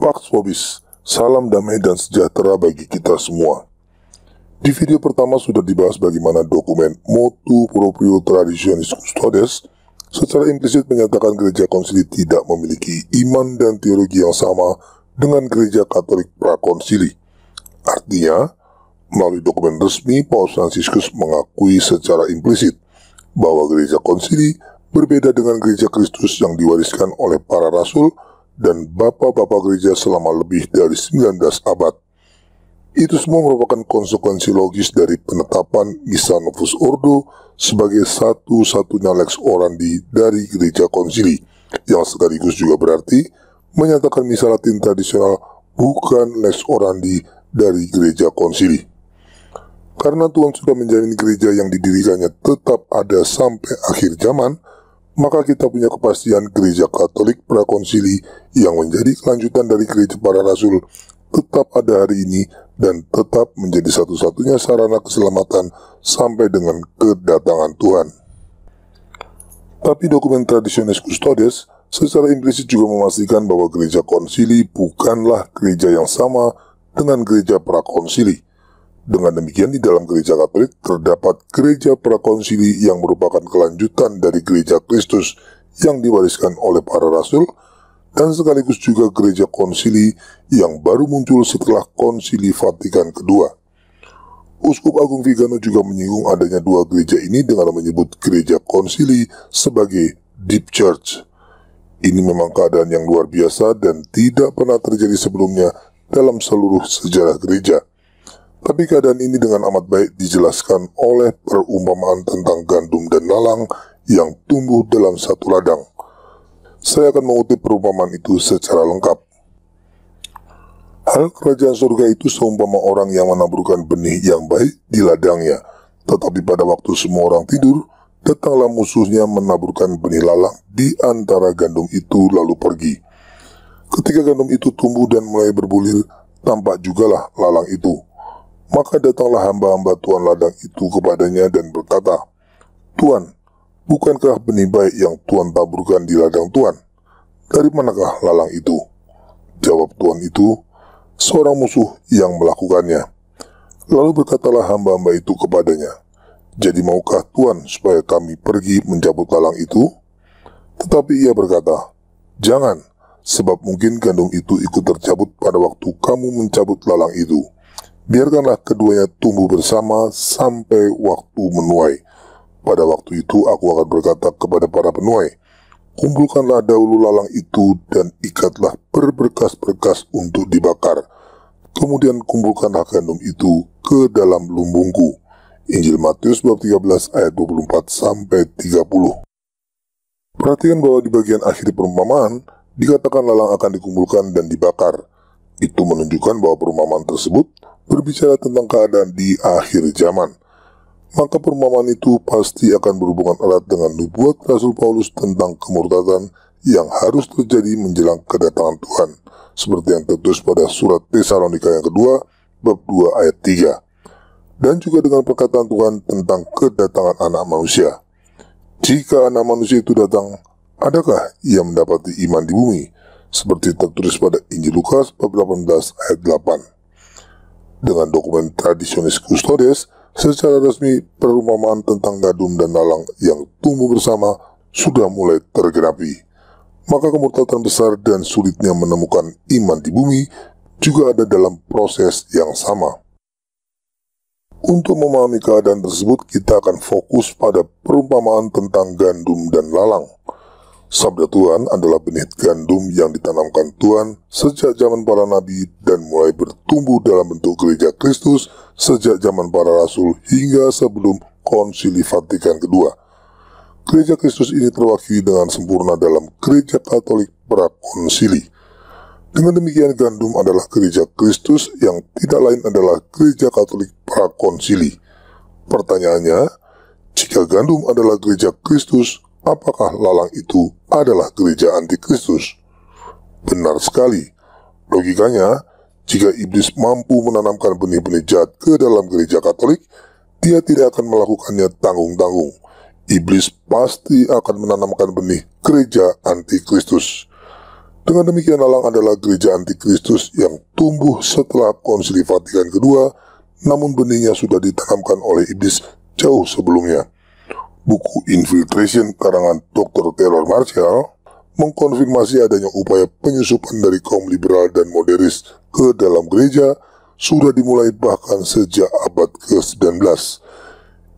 Pax Vobis, salam damai dan sejahtera bagi kita semua. Di video pertama sudah dibahas bagaimana dokumen Motu Proprio Traditionis Custodes secara implisit menyatakan gereja konsili tidak memiliki iman dan teologi yang sama dengan gereja Katolik prakonsili. Artinya, melalui dokumen resmi, Paus Franciscus mengakui secara implisit bahwa gereja konsili berbeda dengan gereja Kristus yang diwariskan oleh para rasul, dan bapak-bapak gereja selama lebih dari 19 abad. Itu semua merupakan konsekuensi logis dari penetapan Misa Novus Ordo sebagai satu-satunya lex orandi dari gereja konsili, yang sekaligus juga berarti menyatakan Misa Latin tradisional bukan lex orandi dari gereja konsili karena Tuhan sudah menjamin gereja yang didirikannya tetap ada sampai akhir zaman, maka kita punya kepastian gereja Katolik prakonsili yang menjadi kelanjutan dari gereja para rasul tetap ada hari ini dan tetap menjadi satu-satunya sarana keselamatan sampai dengan kedatangan Tuhan. Tapi dokumen tradisionis custodes secara implisit juga memastikan bahwa gereja konsili bukanlah gereja yang sama dengan gereja prakonsili. Dengan demikian, di dalam gereja Katolik terdapat gereja prakonsili yang merupakan kelanjutan dari gereja Kristus yang diwariskan oleh para rasul, dan sekaligus juga gereja konsili yang baru muncul setelah konsili Vatikan II. Uskup Agung Vigano juga menyinggung adanya dua gereja ini dengan menyebut gereja konsili sebagai Deep Church. Ini memang keadaan yang luar biasa dan tidak pernah terjadi sebelumnya dalam seluruh sejarah gereja. Tapi keadaan ini dengan amat baik dijelaskan oleh perumpamaan tentang gandum dan lalang yang tumbuh dalam satu ladang. Saya akan mengutip perumpamaan itu secara lengkap. Hal kerajaan surga itu seumpama orang yang menaburkan benih yang baik di ladangnya, tetapi pada waktu semua orang tidur, datanglah musuhnya menaburkan benih lalang di antara gandum itu lalu pergi. Ketika gandum itu tumbuh dan mulai berbulir, tampak jugalah lalang itu. Maka datanglah hamba-hamba Tuhan ladang itu kepadanya dan berkata, Tuhan, bukankah benih baik yang Tuhan taburkan di ladang Tuhan? Dari manakah lalang itu? Jawab Tuhan itu, seorang musuh yang melakukannya. Lalu berkatalah hamba-hamba itu kepadanya, Jadi maukah Tuhan supaya kami pergi mencabut lalang itu? Tetapi ia berkata, Jangan, sebab mungkin gandum itu ikut tercabut pada waktu kamu mencabut lalang itu.' Biarkanlah keduanya tumbuh bersama sampai waktu menuai. Pada waktu itu aku akan berkata kepada para penuai, Kumpulkanlah dahulu lalang itu dan ikatlah berberkas-berkas untuk dibakar. Kemudian kumpulkanlah gandum itu ke dalam lumbungku. Injil Matius bab 13 ayat 24 sampai 30. Perhatikan bahwa di bagian akhir perumpamaan dikatakan lalang akan dikumpulkan dan dibakar. Itu menunjukkan bahwa perumpamaan tersebut berbicara tentang keadaan di akhir zaman. Maka perumpamaan itu pasti akan berhubungan erat dengan nubuat Rasul Paulus tentang kemurtadan yang harus terjadi menjelang kedatangan Tuhan, seperti yang tertulis pada surat Tesalonika yang kedua, bab 2 ayat 3. Dan juga dengan perkataan Tuhan tentang kedatangan anak manusia. Jika anak manusia itu datang, adakah ia mendapati iman di bumi? seperti tertulis pada Injil Lukas 18 ayat 8. Dengan dokumen tradisionis kustodes, secara resmi perumpamaan tentang gadum dan lalang yang tumbuh bersama sudah mulai tergenapi. Maka kemurtatan besar dan sulitnya menemukan iman di bumi juga ada dalam proses yang sama. Untuk memahami keadaan tersebut, kita akan fokus pada perumpamaan tentang gandum dan lalang. Sabda Tuhan adalah benih gandum yang ditanamkan Tuhan sejak zaman para nabi dan mulai bertumbuh dalam bentuk gereja Kristus sejak zaman para rasul hingga sebelum konsili Vatikan II. Gereja Kristus ini terwakili dengan sempurna dalam gereja Katolik prakonsili. Dengan demikian gandum adalah gereja Kristus yang tidak lain adalah gereja Katolik prakonsili. Pertanyaannya, jika gandum adalah gereja Kristus, apakah lalang itu adalah gereja antikristus. Benar sekali. Logikanya, jika iblis mampu menanamkan benih-benih jahat ke dalam gereja Katolik, dia tidak akan melakukannya tanggung-tanggung. Iblis pasti akan menanamkan benih gereja antikristus. Dengan demikian Lalang adalah gereja antikristus yang tumbuh setelah konsili Vatikan kedua, namun benihnya sudah ditanamkan oleh iblis jauh sebelumnya buku Infiltration karangan Dr. Taylor Marshall, mengkonfirmasi adanya upaya penyusupan dari kaum liberal dan moderis ke dalam gereja sudah dimulai bahkan sejak abad ke-19.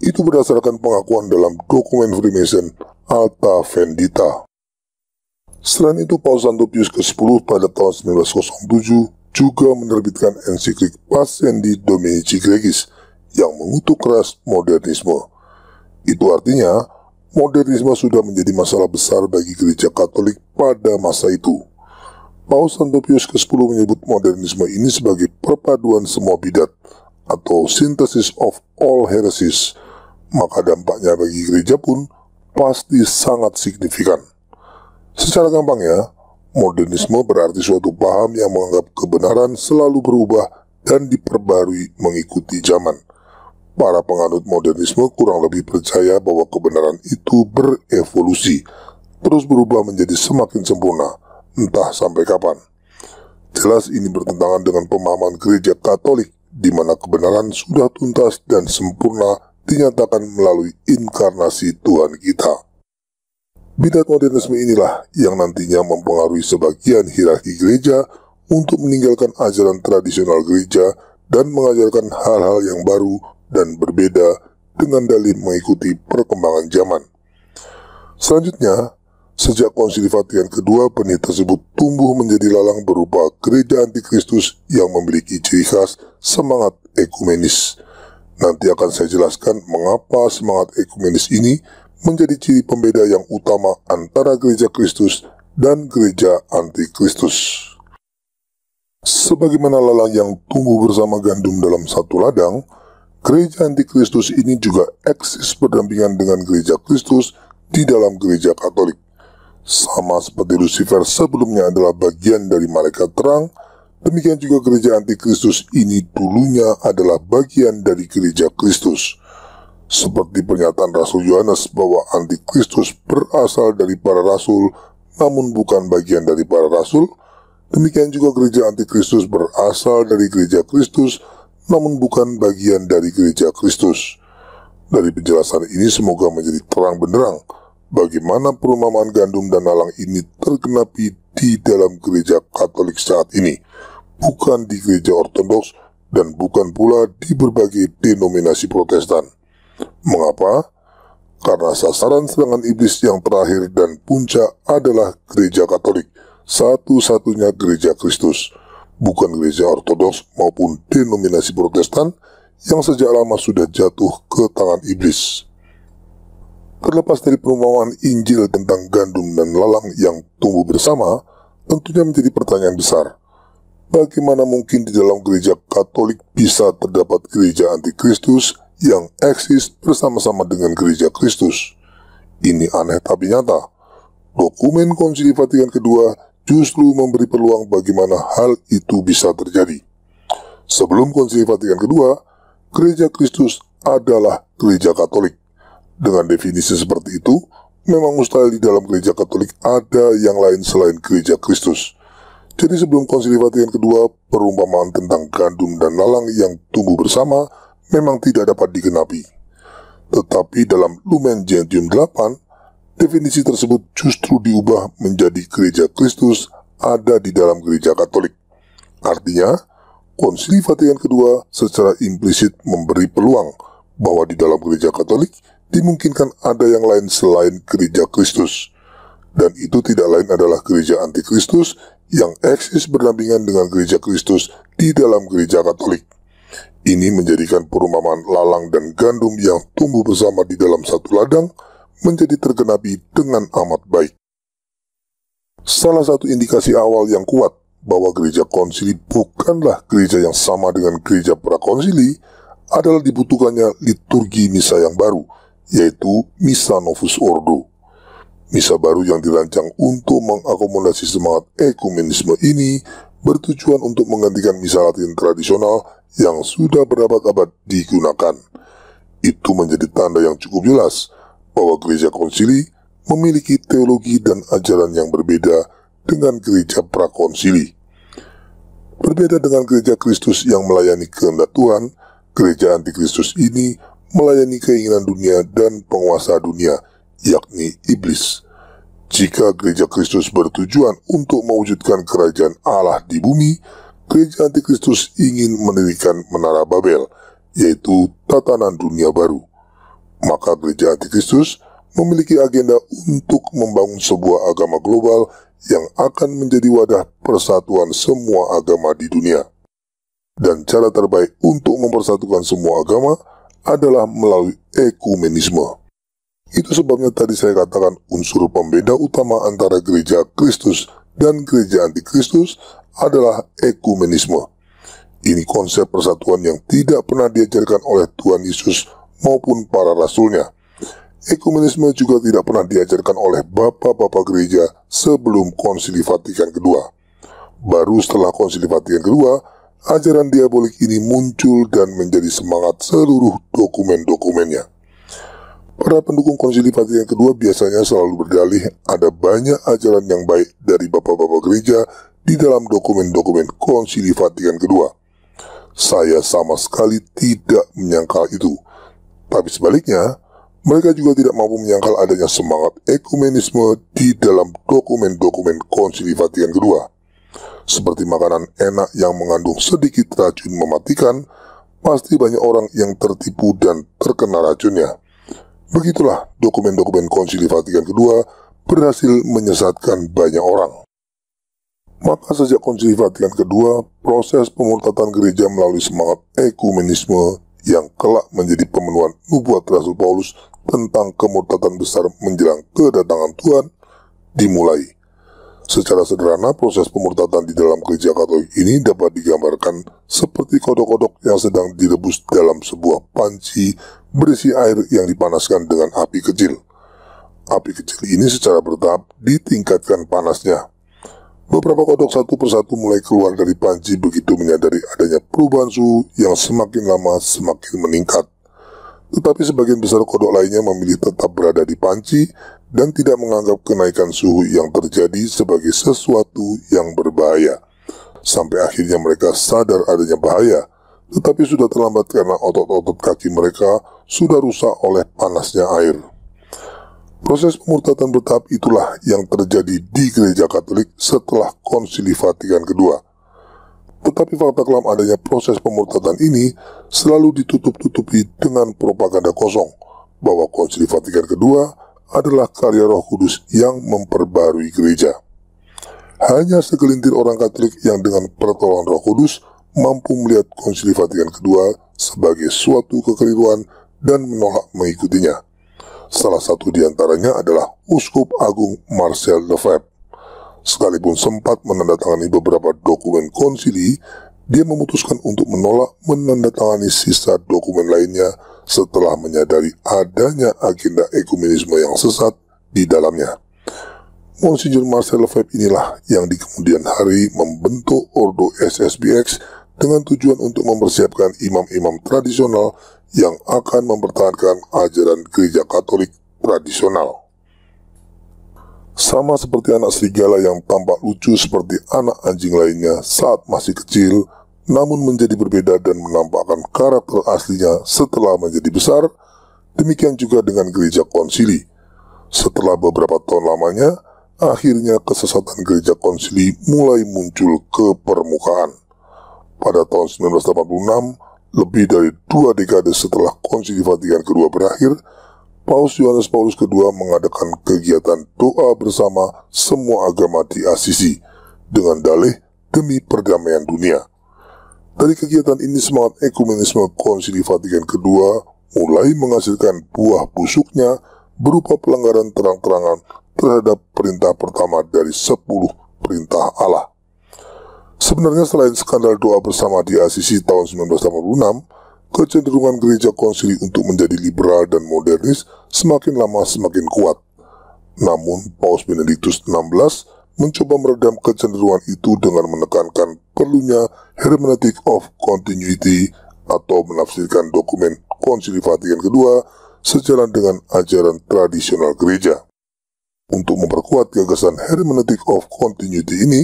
Itu berdasarkan pengakuan dalam dokumen Freemason Alta Vendita. Selain itu, Paus Santo Pius ke-10 pada tahun 1907 juga menerbitkan ensiklik Pasendi Dominici Gregis yang mengutuk keras modernisme. Itu artinya, modernisme sudah menjadi masalah besar bagi gereja Katolik pada masa itu. Paus Santo Pius ke-10 menyebut modernisme ini sebagai perpaduan semua bidat atau synthesis of all heresies, maka dampaknya bagi gereja pun pasti sangat signifikan. Secara gampangnya, modernisme berarti suatu paham yang menganggap kebenaran selalu berubah dan diperbarui mengikuti zaman Para penganut modernisme kurang lebih percaya bahwa kebenaran itu berevolusi, terus berubah menjadi semakin sempurna, entah sampai kapan. Jelas ini bertentangan dengan pemahaman gereja Katolik, di mana kebenaran sudah tuntas dan sempurna dinyatakan melalui inkarnasi Tuhan kita. Bidat modernisme inilah yang nantinya mempengaruhi sebagian hierarki gereja untuk meninggalkan ajaran tradisional gereja dan mengajarkan hal-hal yang baru dan berbeda dengan dalil mengikuti perkembangan zaman. Selanjutnya, sejak konsili Vatikan kedua, benih tersebut tumbuh menjadi lalang berupa gereja antikristus yang memiliki ciri khas semangat ekumenis. Nanti akan saya jelaskan mengapa semangat ekumenis ini menjadi ciri pembeda yang utama antara gereja Kristus dan gereja antikristus. Sebagaimana lalang yang tumbuh bersama gandum dalam satu ladang, Gereja Antikristus ini juga eksis berdampingan dengan gereja Kristus di dalam gereja Katolik. Sama seperti Lucifer sebelumnya adalah bagian dari malaikat terang, demikian juga gereja Antikristus ini dulunya adalah bagian dari gereja Kristus. Seperti pernyataan Rasul Yohanes bahwa Antikristus berasal dari para rasul namun bukan bagian dari para rasul, demikian juga gereja Antikristus berasal dari gereja Kristus namun bukan bagian dari gereja Kristus. Dari penjelasan ini semoga menjadi terang benderang bagaimana perumpamaan gandum dan nalang ini tergenapi di dalam gereja Katolik saat ini, bukan di gereja Ortodoks dan bukan pula di berbagai denominasi Protestan. Mengapa? Karena sasaran serangan iblis yang terakhir dan puncak adalah gereja Katolik, satu-satunya gereja Kristus bukan gereja ortodoks maupun denominasi protestan yang sejak lama sudah jatuh ke tangan iblis. Terlepas dari perumpamaan Injil tentang gandum dan lalang yang tumbuh bersama, tentunya menjadi pertanyaan besar. Bagaimana mungkin di dalam gereja Katolik bisa terdapat gereja antikristus yang eksis bersama-sama dengan gereja Kristus? Ini aneh tapi nyata. Dokumen Konsili Vatikan Kedua justru memberi peluang bagaimana hal itu bisa terjadi. Sebelum konsili Vatikan kedua, gereja Kristus adalah gereja Katolik. Dengan definisi seperti itu, memang mustahil di dalam gereja Katolik ada yang lain selain gereja Kristus. Jadi sebelum konsili Vatikan kedua, perumpamaan tentang gandum dan lalang yang tumbuh bersama memang tidak dapat digenapi. Tetapi dalam Lumen Gentium 8, Definisi tersebut justru diubah menjadi gereja Kristus ada di dalam gereja Katolik. Artinya, Konsili Vatikan II secara implisit memberi peluang bahwa di dalam gereja Katolik dimungkinkan ada yang lain selain gereja Kristus. Dan itu tidak lain adalah gereja antikristus yang eksis berdampingan dengan gereja Kristus di dalam gereja Katolik. Ini menjadikan perumpamaan lalang dan gandum yang tumbuh bersama di dalam satu ladang – menjadi tergenapi dengan amat baik. Salah satu indikasi awal yang kuat bahwa gereja konsili bukanlah gereja yang sama dengan gereja prakonsili adalah dibutuhkannya liturgi misa yang baru, yaitu Misa Novus Ordo. Misa baru yang dirancang untuk mengakomodasi semangat ekumenisme ini bertujuan untuk menggantikan misa latin tradisional yang sudah berabad-abad digunakan. Itu menjadi tanda yang cukup jelas bahwa gereja konsili memiliki teologi dan ajaran yang berbeda dengan gereja prakonsili. Berbeda dengan gereja Kristus yang melayani kehendak Tuhan, gereja antikristus ini melayani keinginan dunia dan penguasa dunia, yakni iblis. Jika gereja Kristus bertujuan untuk mewujudkan kerajaan Allah di bumi, gereja antikristus ingin mendirikan menara Babel, yaitu tatanan dunia baru. Maka gereja antikristus memiliki agenda untuk membangun sebuah agama global yang akan menjadi wadah persatuan semua agama di dunia. Dan cara terbaik untuk mempersatukan semua agama adalah melalui ekumenisme. Itu sebabnya tadi saya katakan unsur pembeda utama antara gereja Kristus dan gereja antikristus adalah ekumenisme. Ini konsep persatuan yang tidak pernah diajarkan oleh Tuhan Yesus maupun para rasulnya. Ekumenisme juga tidak pernah diajarkan oleh bapak-bapak gereja sebelum konsili Vatikan II. Baru setelah konsili Vatikan II, ajaran diabolik ini muncul dan menjadi semangat seluruh dokumen-dokumennya. Para pendukung konsili Vatikan II biasanya selalu berdalih ada banyak ajaran yang baik dari bapak-bapak gereja di dalam dokumen-dokumen konsili Vatikan II. Saya sama sekali tidak menyangkal itu tapi sebaliknya, mereka juga tidak mampu menyangkal adanya semangat ekumenisme di dalam dokumen-dokumen konsili Vatikan II. Seperti makanan enak yang mengandung sedikit racun mematikan, pasti banyak orang yang tertipu dan terkena racunnya. Begitulah dokumen-dokumen konsili Vatikan II berhasil menyesatkan banyak orang. Maka sejak konsili Vatikan II, proses pemurtatan gereja melalui semangat ekumenisme yang kelak menjadi pemenuhan nubuat Rasul Paulus tentang kemurtadan besar menjelang kedatangan Tuhan dimulai. Secara sederhana, proses pemurtadan di dalam gereja Katolik ini dapat digambarkan seperti kodok-kodok yang sedang direbus dalam sebuah panci berisi air yang dipanaskan dengan api kecil. Api kecil ini secara bertahap ditingkatkan panasnya Beberapa kodok satu persatu mulai keluar dari panci begitu menyadari adanya perubahan suhu yang semakin lama semakin meningkat. Tetapi sebagian besar kodok lainnya memilih tetap berada di panci dan tidak menganggap kenaikan suhu yang terjadi sebagai sesuatu yang berbahaya. Sampai akhirnya mereka sadar adanya bahaya, tetapi sudah terlambat karena otot-otot kaki mereka sudah rusak oleh panasnya air. Proses pemurtadan bertahap itulah yang terjadi di gereja Katolik setelah konsili Vatikan II. Tetapi fakta kelam adanya proses pemurtadan ini selalu ditutup-tutupi dengan propaganda kosong bahwa konsili Vatikan II adalah karya roh kudus yang memperbarui gereja. Hanya segelintir orang Katolik yang dengan pertolongan roh kudus mampu melihat konsili Vatikan II sebagai suatu kekeliruan dan menolak mengikutinya. Salah satu diantaranya adalah Uskup Agung Marcel Lefebvre. Sekalipun sempat menandatangani beberapa dokumen konsili, dia memutuskan untuk menolak menandatangani sisa dokumen lainnya setelah menyadari adanya agenda ekumenisme yang sesat di dalamnya. Monsignor Marcel Lefebvre inilah yang di kemudian hari membentuk Ordo SSBX dengan tujuan untuk mempersiapkan imam-imam tradisional yang akan mempertahankan ajaran gereja Katolik tradisional. Sama seperti anak serigala yang tampak lucu seperti anak anjing lainnya saat masih kecil, namun menjadi berbeda dan menampakkan karakter aslinya setelah menjadi besar, demikian juga dengan gereja konsili. Setelah beberapa tahun lamanya, akhirnya kesesatan gereja konsili mulai muncul ke permukaan pada tahun 1986, lebih dari dua dekade setelah konsili Vatikan kedua berakhir, Paus Yohanes Paulus II mengadakan kegiatan doa bersama semua agama di Asisi dengan dalih demi perdamaian dunia. Dari kegiatan ini semangat ekumenisme konsili Vatikan kedua mulai menghasilkan buah busuknya berupa pelanggaran terang-terangan terhadap perintah pertama dari 10 perintah Allah. Sebenarnya selain skandal doa bersama di ACC tahun 1986, kecenderungan gereja konsili untuk menjadi liberal dan modernis semakin lama semakin kuat. Namun, Paus Benedictus XVI mencoba meredam kecenderungan itu dengan menekankan perlunya hermeneutic of continuity atau menafsirkan dokumen Konsili Vatikan II sejalan dengan ajaran tradisional gereja. Untuk memperkuat gagasan hermeneutic of continuity ini,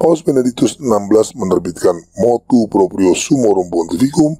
Paus Benedictus XVI menerbitkan Motu Proprio Summorum Pontificum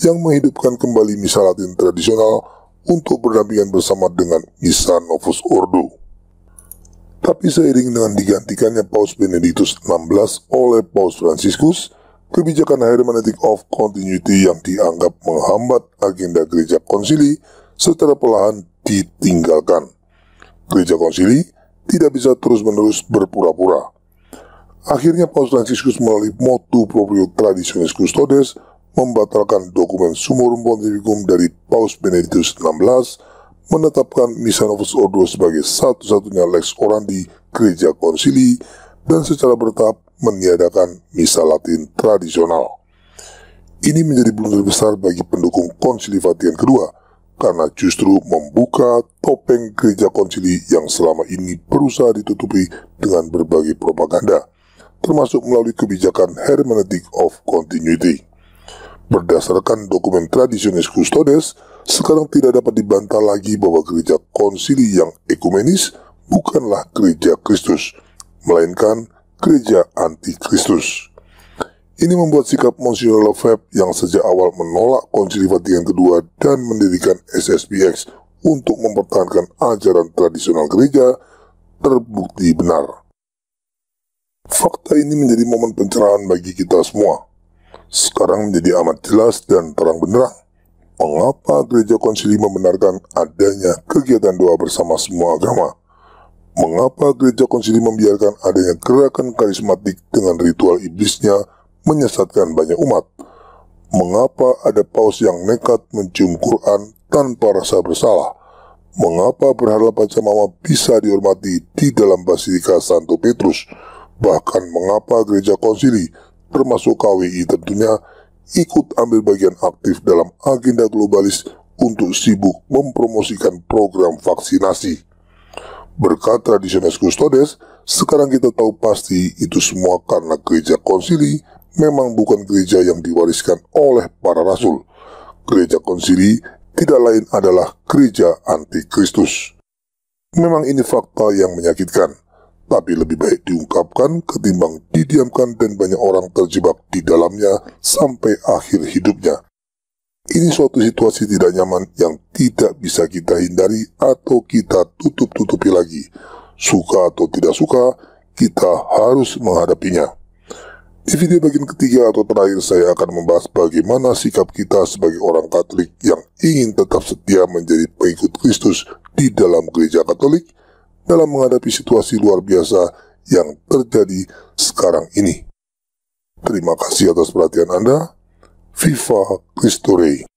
yang menghidupkan kembali misa Latin tradisional untuk berdampingan bersama dengan Misa Novus Ordo. Tapi seiring dengan digantikannya Paus Benedictus XVI oleh Paus Franciscus, kebijakan hermeneutik of continuity yang dianggap menghambat agenda gereja konsili secara perlahan ditinggalkan. Gereja konsili tidak bisa terus-menerus berpura-pura Akhirnya Paus Franciscus melalui motu proprio traditionis custodes membatalkan dokumen Summorum Pontificum dari Paus Benedictus XVI menetapkan Misa Novus Ordo sebagai satu-satunya lex orandi gereja konsili dan secara bertahap meniadakan Misa Latin tradisional. Ini menjadi blunder besar bagi pendukung konsili Vatikan kedua karena justru membuka topeng gereja konsili yang selama ini berusaha ditutupi dengan berbagai propaganda termasuk melalui kebijakan hermeneutic of continuity. Berdasarkan dokumen tradisionis kustodes, sekarang tidak dapat dibantah lagi bahwa gereja konsili yang ekumenis bukanlah gereja Kristus, melainkan gereja anti-Kristus. Ini membuat sikap Monsignor Lefebvre yang sejak awal menolak konsili Vatikan II dan mendirikan SSBX untuk mempertahankan ajaran tradisional gereja terbukti benar. Fakta ini menjadi momen pencerahan bagi kita semua. Sekarang menjadi amat jelas dan terang benderang mengapa gereja konsili membenarkan adanya kegiatan doa bersama semua agama. Mengapa gereja konsili membiarkan adanya gerakan karismatik dengan ritual iblisnya menyesatkan banyak umat. Mengapa ada paus yang nekat mencium Quran tanpa rasa bersalah. Mengapa berhala Pacamama bisa dihormati di dalam Basilika Santo Petrus Bahkan mengapa gereja konsili, termasuk KWI tentunya, ikut ambil bagian aktif dalam agenda globalis untuk sibuk mempromosikan program vaksinasi. Berkat tradisiones custodes, sekarang kita tahu pasti itu semua karena gereja konsili memang bukan gereja yang diwariskan oleh para rasul. Gereja konsili tidak lain adalah gereja anti Kristus. Memang ini fakta yang menyakitkan tapi lebih baik diungkapkan ketimbang didiamkan dan banyak orang terjebak di dalamnya sampai akhir hidupnya. Ini suatu situasi tidak nyaman yang tidak bisa kita hindari atau kita tutup-tutupi lagi. Suka atau tidak suka, kita harus menghadapinya. Di video bagian ketiga atau terakhir saya akan membahas bagaimana sikap kita sebagai orang Katolik yang ingin tetap setia menjadi pengikut Kristus di dalam gereja Katolik, dalam menghadapi situasi luar biasa yang terjadi sekarang ini. Terima kasih atas perhatian Anda. FIFA History.